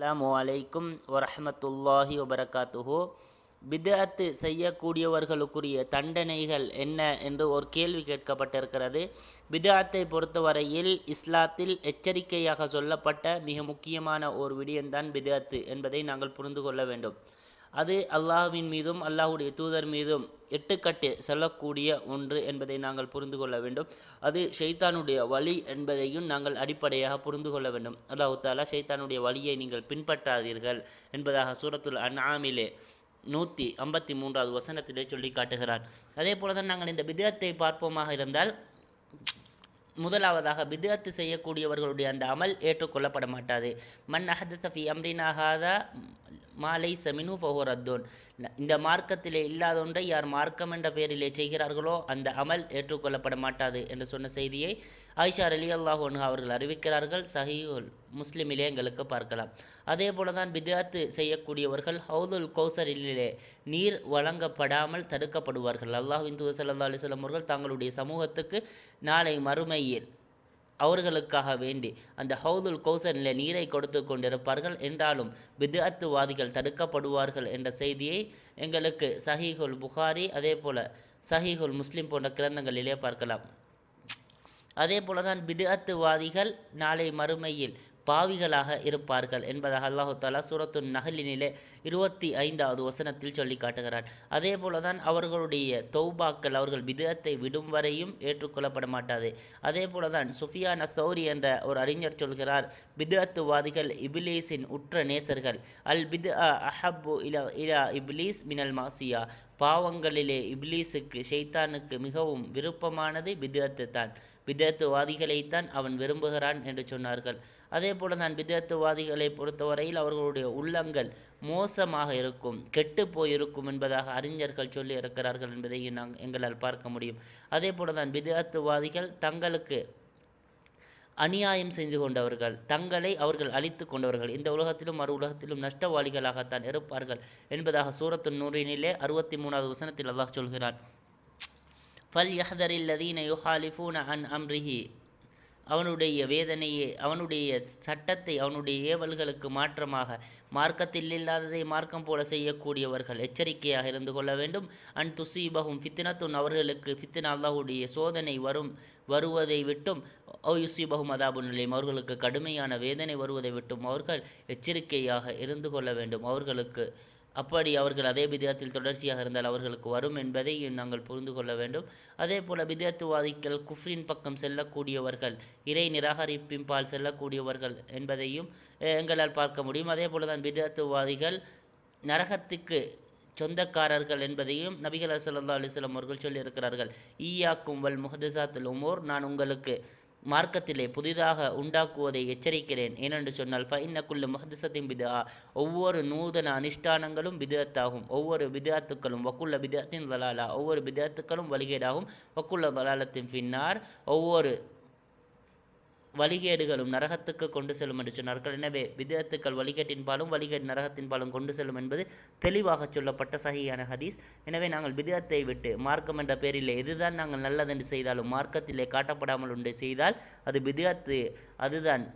அஸ்லாம் வலைக்கும் வரமத்துல்லாஹி வபரகாத்துஹோ பிதாத்து செய்யக்கூடியவர்களுக்குரிய தண்டனைகள் என்ன என்று ஒரு கேள்வி கேட்கப்பட்டிருக்கிறது பிதாத்தை பொறுத்தவரையில் இஸ்லாத்தில் எச்சரிக்கையாக சொல்லப்பட்ட மிக முக்கியமான ஒரு விடயம்தான் பிதாத்து என்பதை நாங்கள் புரிந்து கொள்ள வேண்டும் அது அல்லாஹுவின் மீதும் அல்லாஹுடைய தூதர் மீதும் எட்டுக்கட்டு செல்லக்கூடிய ஒன்று என்பதை நாங்கள் புரிந்து கொள்ள வேண்டும் அது ஷெய்தானுடைய வழி என்பதையும் நாங்கள் அடிப்படையாக புரிந்து கொள்ள வேண்டும் அல்லாஹு தாலா ஷைத்தானுடைய வழியை நீங்கள் பின்பற்றாதீர்கள் என்பதாக சூரத்துல் அண்ணாமிலே நூற்றி ஐம்பத்தி மூன்றாவது வசனத்திலே சொல்லி காட்டுகிறார் அதே போல தான் நாங்கள் இந்த விதத்தை பார்ப்போமாக இருந்தால் முதலாவதாக பிதத்து செய்யக்கூடியவர்களுடைய அந்த அமல் ஏற்றுக்கொள்ளப்பட மாட்டாது மன் அஹதஃபி அம்ரினாகாதா மாலை சமினு ஃபஹோர் அத்தோன் இந்த மார்க்கத்திலே இல்லாத ஒன்றை யார் மார்க்கம் என்ற பெயரிலே செய்கிறார்களோ அந்த அமல் ஏற்றுக்கொள்ளப்பட மாட்டாது என்று சொன்ன செய்தியை ஆயிஷா அலி அல்லாஹ் ஒன்று அவர்கள் அறிவிக்கிறார்கள் சஹீல் முஸ்லிமிலே எங்களுக்கு பார்க்கலாம் அதே போல தான் வித்யாத்து செய்யக்கூடியவர்கள் ஹவுதுல் கௌசரிலே நீர் வழங்கப்படாமல் தடுக்கப்படுவார்கள் அல்லாஹ் இந்து சல்லா அலிஸ்லாம் அவர்கள் தங்களுடைய சமூகத்துக்கு நாளை மறுமையில் அவர்களுக்காக வேண்டி அந்த ஹவுதுல் கௌசனில் நீரை கொடுத்து கொண்டிருப்பார்கள் என்றாலும் வித்யாத்துவாதிகள் தடுக்கப்படுவார்கள் என்ற செய்தியை எங்களுக்கு சஹீஹுல் புகாரி அதே போல சஹீஹுல் முஸ்லீம் போன்ற கிரந்தங்களிலே பார்க்கலாம் அதே போல தான் பிதுஅத்துவாதிகள் நாளை மறுமையில் பாவிகளாக இருப்பார்கள் என்பதாக அல்லாஹு தாலா சூரத்து நகலினிலே இருபத்தி ஐந்தாவது வசனத்தில் சொல்லி காட்டுகிறார் அதே போலதான் அவர்களுடைய தௌபாக்கள் அவர்கள் விதத்தை விடும் வரையும் ஏற்றுக்கொள்ளப்பட மாட்டாது அதே போலதான் சுஃபியா அசௌரி என்ற ஒரு அறிஞர் சொல்கிறார் பிதத்துவாதிகள் இபிலீஸின் உற்ற நேசர்கள் அல் பித் அஹபு இலா இலா இப்லீஸ் மினல் மாசியா பாவங்களிலே இப்லீஸுக்கு ஷெய்தானுக்கு மிகவும் விருப்பமானது பிதத்து தான் விதத்துவாதிகளைத்தான் அவன் விரும்புகிறான் என்று சொன்னார்கள் அதே போல தான் விதத்துவாதிகளை பொறுத்தவரையில் அவர்களுடைய உள்ளங்கள் மோசமாக இருக்கும் கெட்டு போயிருக்கும் என்பதாக அறிஞர்கள் சொல்லி இருக்கிறார்கள் என்பதையும் நாங்கள் எங்களால் பார்க்க முடியும் அதே போல தான் விதத்துவாதிகள் தங்களுக்கு அநியாயம் செஞ்சு கொண்டவர்கள் தங்களை அவர்கள் அழித்து கொண்டவர்கள் இந்த உலகத்திலும் மறு உலகத்திலும் நஷ்டவாளிகளாகத்தான் இருப்பார்கள் என்பதாக சூரத்து நூறினிலே அறுபத்தி மூணாவது வசனத்தில் அல்லாஹ் சொல்கிறான் ஃபல் யஹதரில் லதீன யுஹாலிஃபூன அன் அம்ரிஹி அவனுடைய வேதனையை அவனுடைய சட்டத்தை அவனுடைய ஏவல்களுக்கு மாற்றமாக மார்க்கத்தில் இல்லாததை மார்க்கம் போல செய்யக்கூடியவர்கள் எச்சரிக்கையாக இருந்து கொள்ள வேண்டும் அன் துசீபகும் ஃபித்னத்துன் அவர்களுக்கு ஃபித்னா அல்லாஹுடைய சோதனை வரும் வருவதை விட்டும் ஓ யுசீபகும் அதாபு நிலையம் அவர்களுக்கு கடுமையான வேதனை வருவதை விட்டும் அவர்கள் எச்சரிக்கையாக இருந்து கொள்ள வேண்டும் அவர்களுக்கு அப்படி அவர்கள் அதே விதத்தில் தொடர்ச்சியாக இருந்தால் அவர்களுக்கு வரும் என்பதை நாங்கள் புரிந்து கொள்ள வேண்டும் அதே போல விதத்துவாதிகள் குஃப்ரின் பக்கம் செல்லக்கூடியவர்கள் இறை பால் செல்லக்கூடியவர்கள் என்பதையும் எங்களால் பார்க்க முடியும் அதே போல தான் விதத்துவாதிகள் நரகத்துக்கு சொந்தக்காரர்கள் என்பதையும் நபிகள் சல்லா அலிஸ்லாம் அவர்கள் சொல்லியிருக்கிறார்கள் ஈயாக்கும் வல் முஹதசாத்தில் உமோர் நான் உங்களுக்கு மார்க்கத்திலே புதிதாக உண்டாக்குவதை எச்சரிக்கிறேன் ஏனென்று சொன்னால் ஃபைனக்குள்ள முஹதிசத்தின் பிதா ஒவ்வொரு நூதன அனுஷ்டானங்களும் பிதத்தாகும் ஒவ்வொரு பிதாத்துக்களும் வக்குள்ள விதத்தின் வலாலா ஒவ்வொரு பிதாத்துக்களும் வலிகேடாகும் வக்குள்ள வலாலத்தின் பின்னார் ஒவ்வொரு வழிகேடுகளும் நரகத்துக்கு கொண்டு செல்லும் என்று சொன்னார்கள் எனவே விதத்துக்கள் வழிகேட்டின்பாலும் வழிகேடு நரகத்தின்பாலும் கொண்டு செல்லும் என்பது தெளிவாக சொல்லப்பட்ட சகியான ஹதீஸ் எனவே நாங்கள் விதத்தை விட்டு மார்க்கம் என்ற பேரில் எதுதான் நாங்கள் நல்லதென்று செய்தாலும் மார்க்கத்திலே காட்டப்படாமல் உண்டு செய்தால் அது விதத்து அதுதான்